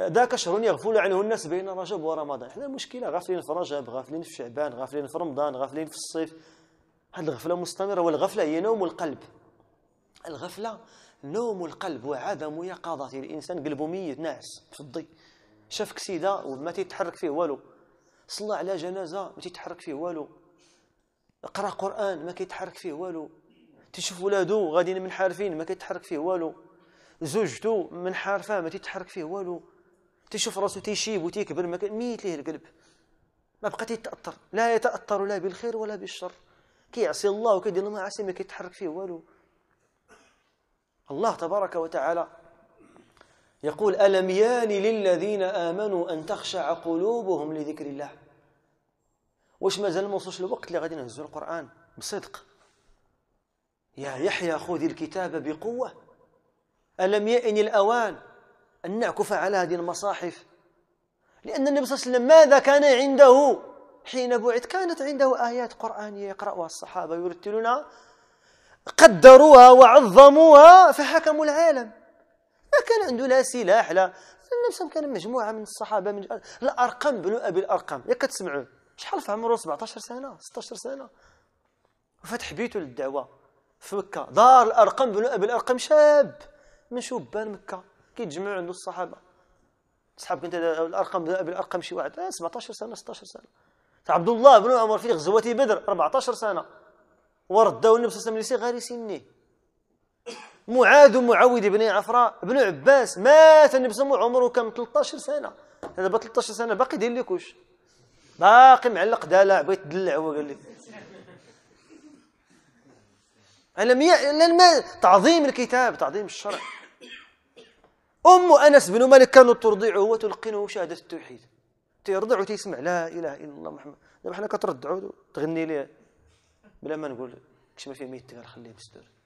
ذاك شهر يغفل عنه الناس بين رجب ورمضان حنا المشكله غافلين في رجب غافلين في شعبان غافلين في رمضان غافلين في الصيف هذه الغفله مستمره والغفله هي نوم القلب الغفله نوم القلب وعدم يقظه الانسان قلبه ميت ناعس فضي شاف كسيده وما تيتحرك فيه والو صلى على جنازه ما تيتحرك فيه والو قرا قران ما كيتحرك فيه والو تشوف ولادو غاديين منحرفين ما كيتحرك فيه والو زوجته من حارفه ما تتحرك فيه والو تشوف راسو تيشيب وتيكبر ميت ليه القلب ما بقى تيتاثر لا يتاثر لا بالخير ولا بالشر كيعصي الله وكيدير المعاصي ما كيتحرك فيه والو الله تبارك وتعالى يقول ألم يان للذين آمنوا أن تخشع قلوبهم لذكر الله واش مازال ما وصلش الوقت اللي غادي نهزوا القرآن بصدق يا يحيى خذ الكتاب بقوة ألم يئن الأوان أن نعكف على هذه المصاحف لأن النبي صلى الله عليه وسلم ماذا كان عنده حين بعث كانت عنده آيات قرآنية يقرأها الصحابة يرتلونها قدروها وعظموها فحكموا العالم ما كان عنده لا سلاح لا النبي كان مجموعة من الصحابة من الأرقم بنو أبي الأرقم ياك تسمعوا شحال في عمره 17 سنة 16 سنة وفتح بيته للدعوة في مكة دار الأرقم بن أبي الأرقم شاب من شبان مكه كيتجمعوا عنده الصحابه صحابك انت الارقام بالارقام شي واحد آه 17 سنه 16 سنه عبد الله بن عمر في غزوه بدر 14 سنه وردوا النبي صلى الله عليه وسلم لصغار سنه معاذ ومعوذ بن عفراء بن عباس مات النبي صلى الله عليه وسلم عمره كم 13 سنه هذا 13 سنه باقي داير ليكوش باقي معلق دلع بغيت تدلع هو قال لي على مي... تعظيم الكتاب تعظيم الشرع أم أنس بن مالك كانت ترضعه وتلقنه شهادة التوحيد ترضع وتسمع لا إله إلا الله محمد دابا حنا كترضعو تغني ليه بلا ما نقول كش ما فيه ميت خليه مستور